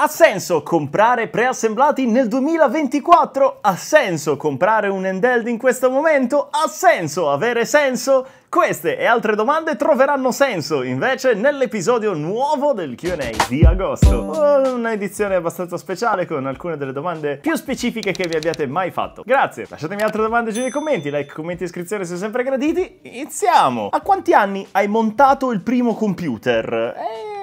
Ha senso comprare preassemblati nel 2024? Ha senso comprare un handheld in questo momento? Ha senso avere senso? Queste e altre domande troveranno senso invece nell'episodio nuovo del QA di agosto. Un'edizione abbastanza speciale con alcune delle domande più specifiche che vi abbiate mai fatto. Grazie, lasciatemi altre domande giù nei commenti, like, commenti e iscrizioni se sempre graditi. Iniziamo! A quanti anni hai montato il primo computer? Eh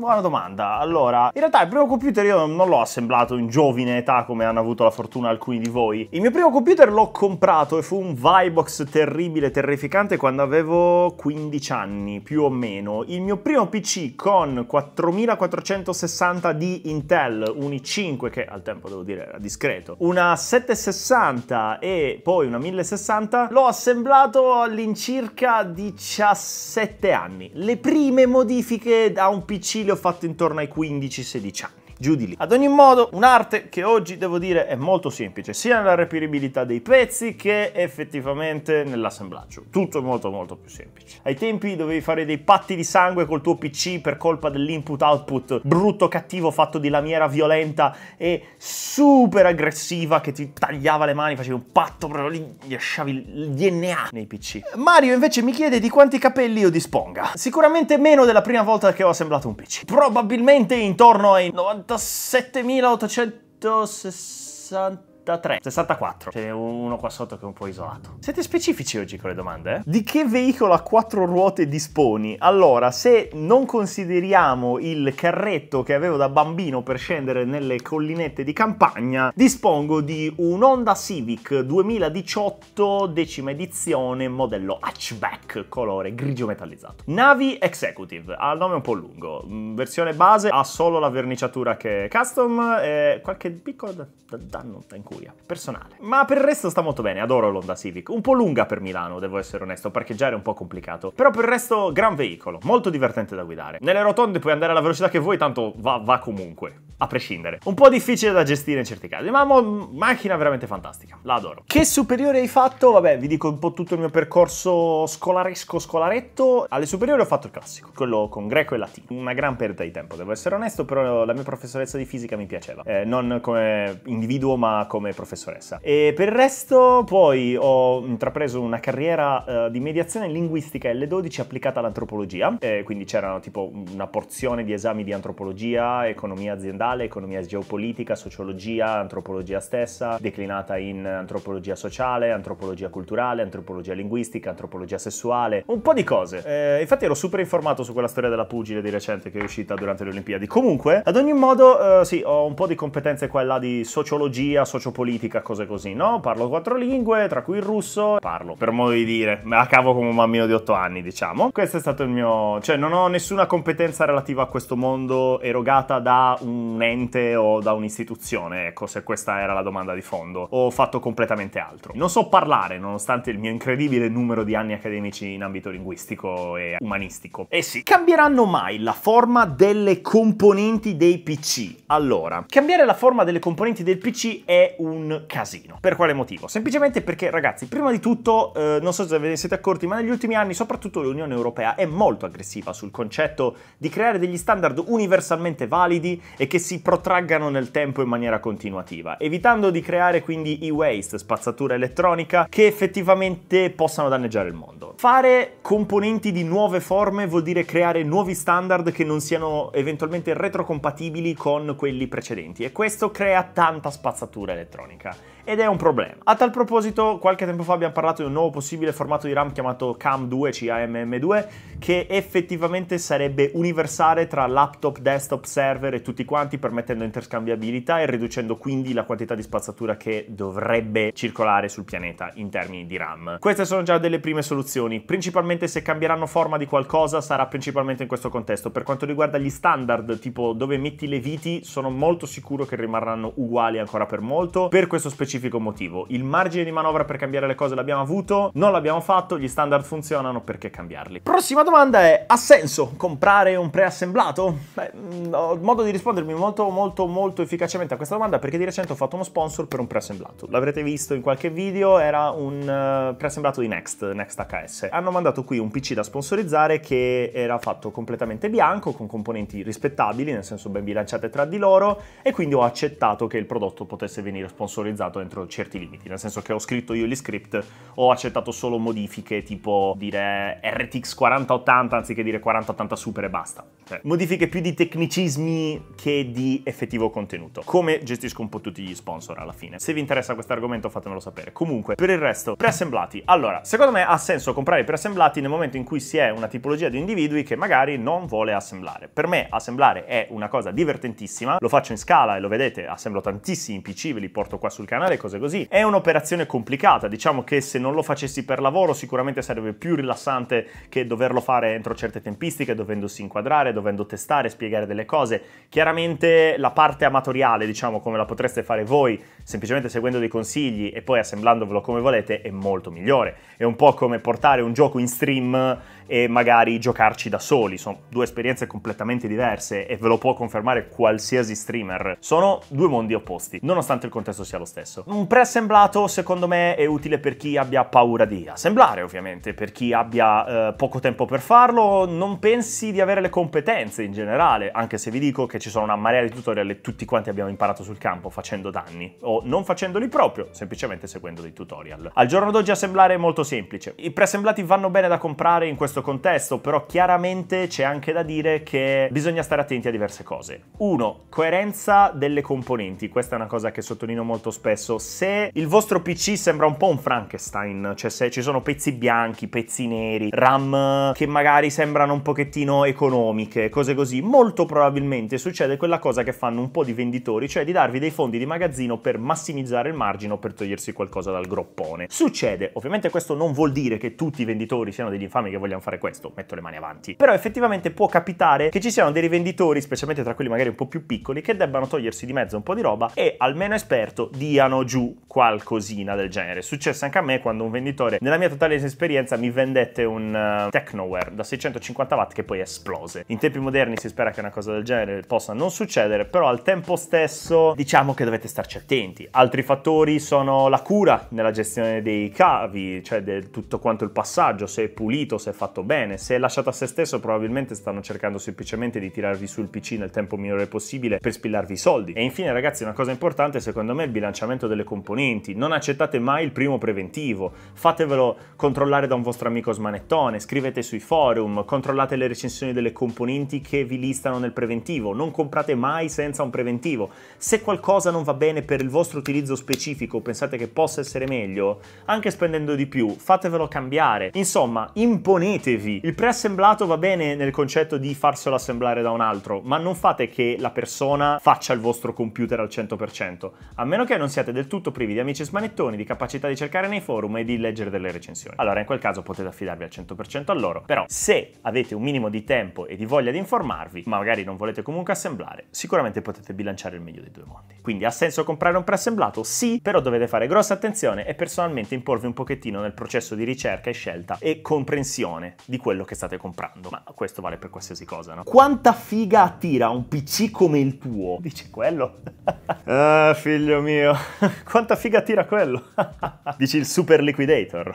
buona domanda. Allora, in realtà il primo computer io non l'ho assemblato in giovine età come hanno avuto la fortuna alcuni di voi. Il mio primo computer l'ho comprato e fu un Vibox terribile, terrificante quando avevo 15 anni, più o meno. Il mio primo PC con 4460 di Intel, un i5 che al tempo devo dire era discreto, una 760 e poi una 1060, l'ho assemblato all'incirca 17 anni. Le prime modifiche a un PC le ho fatto intorno ai 15-16 anni giù di lì. Ad ogni modo, un'arte che oggi devo dire è molto semplice, sia nella reperibilità dei pezzi che effettivamente nell'assemblaggio. Tutto è molto molto più semplice. Ai tempi dovevi fare dei patti di sangue col tuo PC per colpa dell'input output brutto cattivo fatto di lamiera violenta e super aggressiva che ti tagliava le mani, facevi un patto proprio lì, gli lasciavi il DNA nei PC. Mario invece mi chiede di quanti capelli io disponga. Sicuramente meno della prima volta che ho assemblato un PC. Probabilmente intorno ai 90 87.860 63, 64. C'è uno qua sotto che è un po' isolato. Siete specifici oggi con le domande? Eh? Di che veicolo a quattro ruote disponi? Allora, se non consideriamo il carretto che avevo da bambino per scendere nelle collinette di campagna, dispongo di un Honda Civic 2018 decima edizione modello hatchback colore grigio metallizzato. Navi Executive, ha il nome un po' lungo, mm, versione base ha solo la verniciatura che è custom e eh, qualche piccolo danno in cui Alleluia, personale. Ma per il resto sta molto bene, adoro l'Honda Civic. Un po' lunga per Milano, devo essere onesto, parcheggiare è un po' complicato. Però per il resto, gran veicolo, molto divertente da guidare. Nelle rotonde puoi andare alla velocità che vuoi, tanto va, va comunque a prescindere. Un po' difficile da gestire in certi casi, ma macchina veramente fantastica, la adoro. Che superiore hai fatto? Vabbè, vi dico un po' tutto il mio percorso scolaresco scolaretto. Alle superiori ho fatto il classico, quello con greco e latino. Una gran perdita di tempo, devo essere onesto, però la mia professoressa di fisica mi piaceva. Eh, non come individuo, ma come professoressa. E per il resto poi ho intrapreso una carriera eh, di mediazione linguistica L12 applicata all'antropologia, eh, quindi c'era tipo una porzione di esami di antropologia, economia aziendale, culturale, economia geopolitica, sociologia, antropologia stessa, declinata in antropologia sociale, antropologia culturale, antropologia linguistica, antropologia sessuale, un po' di cose. Eh, infatti ero super informato su quella storia della pugile di recente che è uscita durante le Olimpiadi. Comunque, ad ogni modo, eh, sì, ho un po' di competenze qua e là di sociologia, sociopolitica, cose così, no? Parlo quattro lingue, tra cui il russo, parlo, per modo di dire, me la cavo come un bambino di otto anni, diciamo. Questo è stato il mio... cioè non ho nessuna competenza relativa a questo mondo erogata da un un ente o da un'istituzione, ecco, se questa era la domanda di fondo. Ho fatto completamente altro. Non so parlare, nonostante il mio incredibile numero di anni accademici in ambito linguistico e umanistico. Eh sì, cambieranno mai la forma delle componenti dei PC? Allora, cambiare la forma delle componenti del PC è un casino. Per quale motivo? Semplicemente perché, ragazzi, prima di tutto, eh, non so se ve ne siete accorti, ma negli ultimi anni, soprattutto l'Unione Europea è molto aggressiva sul concetto di creare degli standard universalmente validi e che si si protraggano nel tempo in maniera continuativa, evitando di creare quindi e-waste, spazzatura elettronica, che effettivamente possano danneggiare il mondo. Fare componenti di nuove forme vuol dire creare nuovi standard che non siano eventualmente retrocompatibili con quelli precedenti e questo crea tanta spazzatura elettronica ed è un problema. A tal proposito, qualche tempo fa abbiamo parlato di un nuovo possibile formato di RAM chiamato CAM2, CAMM2, che effettivamente sarebbe universale tra laptop, desktop, server e tutti quanti, permettendo interscambiabilità e riducendo quindi la quantità di spazzatura che dovrebbe circolare sul pianeta in termini di RAM. Queste sono già delle prime soluzioni, principalmente se cambieranno forma di qualcosa sarà principalmente in questo contesto. Per quanto riguarda gli standard, tipo dove metti le viti, sono molto sicuro che rimarranno uguali ancora per molto. Per questo specifico specifico motivo. Il margine di manovra per cambiare le cose l'abbiamo avuto, non l'abbiamo fatto, gli standard funzionano, perché cambiarli? Prossima domanda è, ha senso comprare un preassemblato? Beh, mm, ho modo di rispondermi molto molto molto efficacemente a questa domanda perché di recente ho fatto uno sponsor per un preassemblato. L'avrete visto in qualche video, era un eh, preassemblato di Next, Next HS. Hanno mandato qui un PC da sponsorizzare che era fatto completamente bianco, con componenti rispettabili, nel senso ben bilanciate tra di loro, e quindi ho accettato che il prodotto potesse venire sponsorizzato entro certi limiti, nel senso che ho scritto io gli script, ho accettato solo modifiche tipo dire RTX 4080 anziché dire 4080 Super e basta. Cioè, modifiche più di tecnicismi che di effettivo contenuto. Come gestisco un po' tutti gli sponsor alla fine. Se vi interessa questo argomento fatemelo sapere. Comunque, per il resto, preassemblati. Allora, secondo me ha senso comprare i preassemblati nel momento in cui si è una tipologia di individui che magari non vuole assemblare. Per me assemblare è una cosa divertentissima, lo faccio in scala e lo vedete, assemblo tantissimi PC, ve li porto qua sul canale fare cose così. È un'operazione complicata, diciamo che se non lo facessi per lavoro sicuramente sarebbe più rilassante che doverlo fare entro certe tempistiche, dovendosi inquadrare, dovendo testare, spiegare delle cose. Chiaramente la parte amatoriale, diciamo come la potreste fare voi, semplicemente seguendo dei consigli e poi assemblandovelo come volete, è molto migliore. È un po' come portare un gioco in stream e magari giocarci da soli. Sono due esperienze completamente diverse e ve lo può confermare qualsiasi streamer. Sono due mondi opposti, nonostante il contesto sia lo stesso. Un preassemblato secondo me è utile per chi abbia paura di assemblare ovviamente, per chi abbia eh, poco tempo per farlo, non pensi di avere le competenze in generale, anche se vi dico che ci sono una marea di tutorial e tutti quanti abbiamo imparato sul campo facendo danni o non facendoli proprio, semplicemente seguendo dei tutorial. Al giorno d'oggi assemblare è molto semplice. I preassemblati vanno bene da comprare in questo questo contesto, però chiaramente c'è anche da dire che bisogna stare attenti a diverse cose. Uno, coerenza delle componenti, questa è una cosa che sottolineo molto spesso. Se il vostro PC sembra un po' un Frankenstein, cioè se ci sono pezzi bianchi, pezzi neri, RAM che magari sembrano un pochettino economiche, cose così, molto probabilmente succede quella cosa che fanno un po' di venditori, cioè di darvi dei fondi di magazzino per massimizzare il margine o per togliersi qualcosa dal groppone. Succede, ovviamente questo non vuol dire che tutti i venditori siano degli infami che vogliano fare fare questo, metto le mani avanti. Però effettivamente può capitare che ci siano dei rivenditori, specialmente tra quelli magari un po' più piccoli, che debbano togliersi di mezzo un po' di roba e almeno esperto diano giù qualcosina del genere. Successe anche a me quando un venditore, nella mia totale esperienza, mi vendette un uh, eh, Technoware da 650 watt che poi esplose. In tempi moderni si spera che una cosa del genere possa non succedere, però al tempo stesso diciamo che dovete starci attenti. Altri fattori sono la cura nella gestione dei cavi, cioè del tutto quanto il passaggio, se è pulito, se è fatto fatto bene. Se è lasciato a se stesso, probabilmente stanno cercando semplicemente di tirarvi sul PC nel tempo migliore possibile per spillarvi i soldi. E infine, ragazzi, una cosa importante secondo me è il bilanciamento delle componenti. Non accettate mai il primo preventivo. Fatevelo controllare da un vostro amico smanettone, scrivete sui forum, controllate le recensioni delle componenti che vi listano nel preventivo. Non comprate mai senza un preventivo. Se qualcosa non va bene per il vostro utilizzo specifico, pensate che possa essere meglio, anche spendendo di più, fatevelo cambiare. Insomma, imponete Unitevi! Il preassemblato va bene nel concetto di farselo assemblare da un altro, ma non fate che la persona faccia il vostro computer al 100%, a meno che non siate del tutto privi di amici smanettoni, di capacità di cercare nei forum e di leggere delle recensioni. Allora in quel caso potete affidarvi al 100% a loro, però se avete un minimo di tempo e di voglia di informarvi, ma magari non volete comunque assemblare, sicuramente potete bilanciare il meglio dei due mondi. Quindi ha senso comprare un preassemblato? Sì, però dovete fare grossa attenzione e personalmente imporvi un pochettino nel processo di ricerca e scelta e comprensione di quello che state comprando. Ma questo vale per qualsiasi cosa, no? Quanta figa attira un PC come il tuo? Dice quello. ah, figlio mio, quanta figa attira quello? Dici il super liquidator.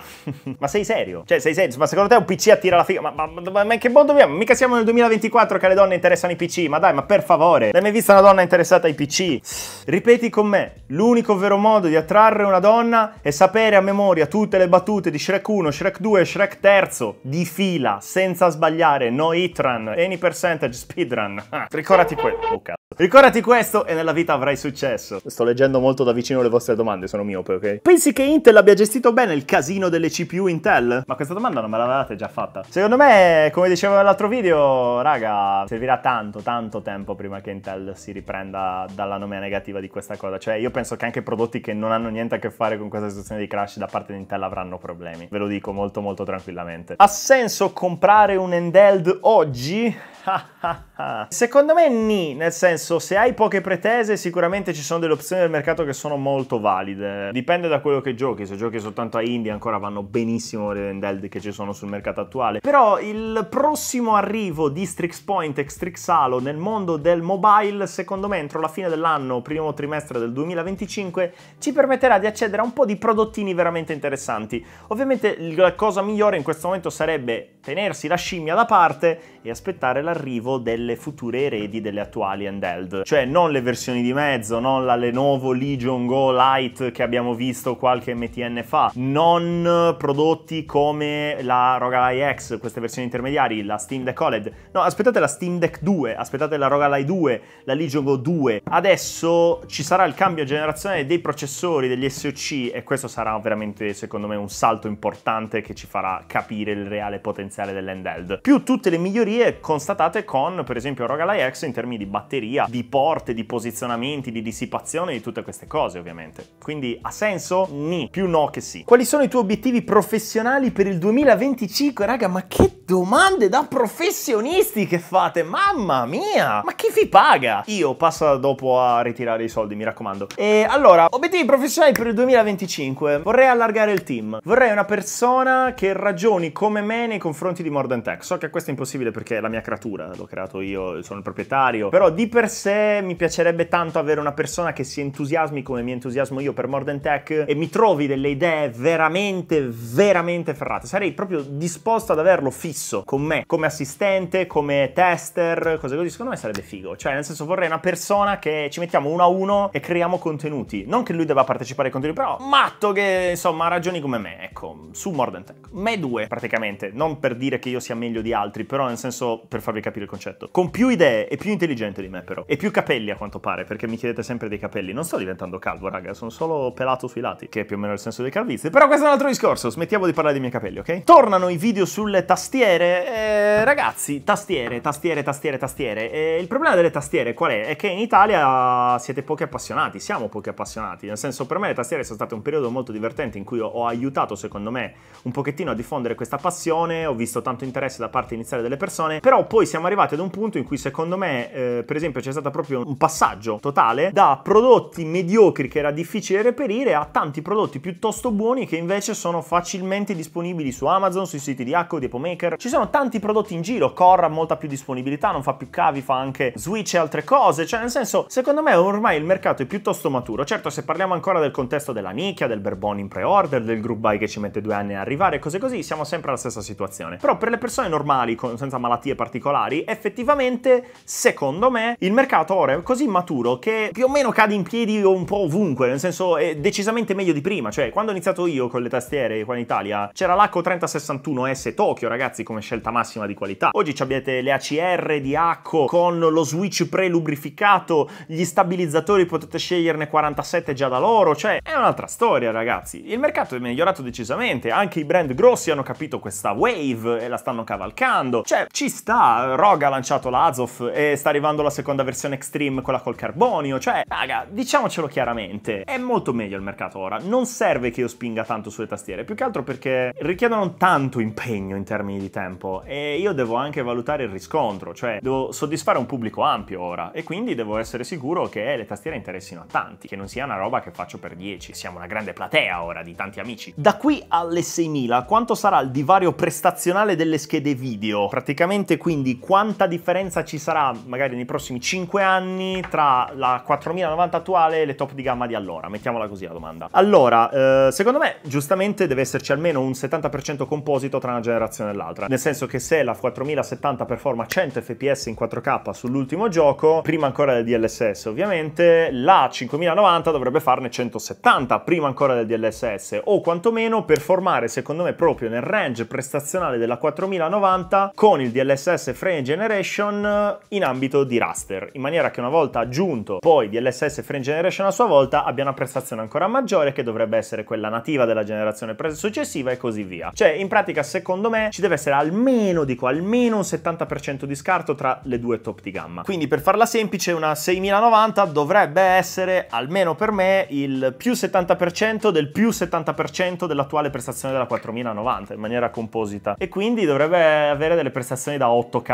ma sei serio? Cioè, sei serio? Ma secondo te un PC attira la figa? Ma, ma, ma, ma in che mondo viviamo? Mica siamo nel 2024 che le donne interessano i PC. Ma dai, ma per favore, l'hai mai vista una donna interessata ai PC? Ripeti con me, l'unico vero modo di attrarre una donna è sapere a memoria tutte le battute di Shrek 1, Shrek 2, Shrek 3 di fila, senza sbagliare, no hit run, any percentage speedrun. Ah, ricordati quello. Oh Ricordati questo e nella vita avrai successo. Sto leggendo molto da vicino le vostre domande, sono miope, ok? Pensi che Intel abbia gestito bene il casino delle CPU Intel? Ma questa domanda non me l'avevate già fatta. Secondo me, come dicevo nell'altro video, raga, servirà tanto, tanto tempo prima che Intel si riprenda dalla nomea negativa di questa cosa. Cioè, io penso che anche prodotti che non hanno niente a che fare con questa situazione di crash da parte di Intel avranno problemi. Ve lo dico molto molto tranquillamente. Assetto senso comprare un Endeld oggi? Secondo me ni, nel senso se hai poche pretese sicuramente ci sono delle opzioni del mercato che sono molto valide. Dipende da quello che giochi, se giochi soltanto a indie ancora vanno benissimo le handheld che ci sono sul mercato attuale. Però il prossimo arrivo di Strix Point e Strixalo nel mondo del mobile, secondo me entro la fine dell'anno, primo trimestre del 2025, ci permetterà di accedere a un po' di prodottini veramente interessanti. Ovviamente la cosa migliore in questo momento sarebbe tenersi la scimmia da parte e aspettare la all'arrivo delle future eredi delle attuali handheld, cioè non le versioni di mezzo, non la Lenovo Legion Go Lite che abbiamo visto qualche MTN fa, non prodotti come la Roga X, queste versioni intermediarie, la Steam Deck OLED, no aspettate la Steam Deck 2, aspettate la Roga Ally 2, la Legion Go 2, adesso ci sarà il cambio generazionale dei processori, degli SOC e questo sarà veramente secondo me un salto importante che ci farà capire il reale potenziale dell'handheld, più tutte le migliorie constatate confrontate con per esempio Rogalai X in termini di batteria, di porte, di posizionamenti, di dissipazione, di tutte queste cose ovviamente. Quindi ha senso? Ni, più no che sì. Quali sono i tuoi obiettivi professionali per il 2025? Raga, ma che domande da professionisti che fate? Mamma mia! Ma chi vi paga? Io passo dopo a ritirare i soldi, mi raccomando. E allora, obiettivi professionali per il 2025. Vorrei allargare il team. Vorrei una persona che ragioni come me nei confronti di Morden Tech. So che questo è impossibile perché è la mia creatura struttura, l'ho creato io, sono il proprietario, però di per sé mi piacerebbe tanto avere una persona che si entusiasmi come mi entusiasmo io per Modern Tech e mi trovi delle idee veramente, veramente ferrate. Sarei proprio disposto ad averlo fisso con me, come assistente, come tester, cose così, secondo me sarebbe figo. Cioè, nel senso vorrei una persona che ci mettiamo uno a uno e creiamo contenuti. Non che lui debba partecipare ai contenuti, però matto che insomma ragioni come me, ecco, su Modern Tech. Me due praticamente, non per dire che io sia meglio di altri, però nel senso per farvi capire il concetto. Con più idee e più intelligente di me però. E più capelli a quanto pare, perché mi chiedete sempre dei capelli. Non sto diventando calvo, raga, sono solo pelato sui lati, che è più o meno il senso dei calvizi. Però questo è un altro discorso, smettiamo di parlare dei miei capelli, ok? Tornano i video sulle tastiere. E... Eh, ragazzi, tastiere, tastiere, tastiere, tastiere. Eh, il problema delle tastiere qual è? È che in Italia siete pochi appassionati, siamo pochi appassionati. Nel senso, per me le tastiere sono state un periodo molto divertente in cui ho, ho aiutato, secondo me, un pochettino a diffondere questa passione. Ho visto tanto interesse da parte iniziale delle persone, però poi poi siamo arrivati ad un punto in cui secondo me, eh, per esempio, c'è stato proprio un passaggio totale da prodotti mediocri che era difficile reperire a tanti prodotti piuttosto buoni che invece sono facilmente disponibili su Amazon, sui siti di Acco, di Apple Ci sono tanti prodotti in giro, Core ha molta più disponibilità, non fa più cavi, fa anche Switch e altre cose, cioè nel senso, secondo me ormai il mercato è piuttosto maturo. Certo, se parliamo ancora del contesto della nicchia, del Berbon in pre-order, del group buy che ci mette due anni a arrivare, cose così, siamo sempre alla stessa situazione. Però per le persone normali, con, senza malattie particolari, particolari, effettivamente, secondo me, il mercato ora è così maturo che più o meno cade in piedi un po' ovunque, nel senso è decisamente meglio di prima, cioè quando ho iniziato io con le tastiere qua in Italia c'era l'ACO 3061S Tokyo, ragazzi, come scelta massima di qualità. Oggi abbiate le ACR di ACO con lo switch pre-lubrificato, gli stabilizzatori potete sceglierne 47 già da loro, cioè è un'altra storia, ragazzi. Il mercato è migliorato decisamente, anche i brand grossi hanno capito questa wave e la stanno cavalcando, cioè ci sta, raga, ha lanciato l'Azov e sta arrivando la seconda versione Extreme, quella col carbonio, cioè, raga, diciamocelo chiaramente, è molto meglio il mercato ora, non serve che io spinga tanto sulle tastiere, più che altro perché richiedono tanto impegno in termini di tempo e io devo anche valutare il riscontro, cioè devo soddisfare un pubblico ampio ora e quindi devo essere sicuro che le tastiere interessino a tanti, che non sia una roba che faccio per 10, siamo una grande platea ora di tanti amici. Da qui alle 6000 quanto sarà il divario prestazionale delle schede video? Praticamente quindi quanta differenza ci sarà magari nei prossimi 5 anni tra la 4090 attuale e le top di gamma di allora? Mettiamola così la domanda. Allora, eh, secondo me giustamente deve esserci almeno un 70% composito tra una generazione e l'altra. Nel senso che se la 4070 performa 100 fps in 4K sull'ultimo gioco, prima ancora del DLSS ovviamente, la 5090 dovrebbe farne 170 prima ancora del DLSS o quantomeno performare secondo me proprio nel range prestazionale della 4090 con il DLSS Frame Generation eh, in ambito di raster, in maniera che una volta aggiunto poi DLSS Frame Generation a sua volta abbia una prestazione ancora maggiore che dovrebbe essere quella nativa della generazione successiva e così via. Cioè, in pratica, secondo me, ci deve essere almeno, dico, almeno un 70% di scarto tra le due top di gamma. Quindi, per farla semplice, una 6090 dovrebbe essere, almeno per me, il più 70% del più 70% dell'attuale prestazione della 4090 in maniera composita. E quindi dovrebbe avere delle prestazioni da 8K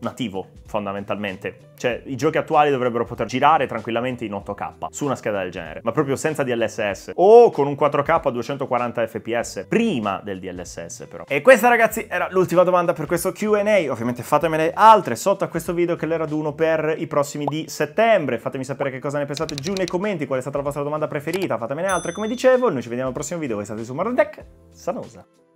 nativo fondamentalmente. Cioè, i giochi attuali dovrebbero poter girare tranquillamente in 8K su una scheda del genere, ma proprio senza DLSS o con un 4K a 240 fps prima del DLSS però. E questa ragazzi era l'ultima domanda per questo Q&A, ovviamente fatemene altre sotto a questo video che le raduno per i prossimi di settembre, fatemi sapere che cosa ne pensate giù nei commenti, qual è stata la vostra domanda preferita, fatemene altre come dicevo, noi ci vediamo al prossimo video, voi state su Marvel Deck. Sanosa.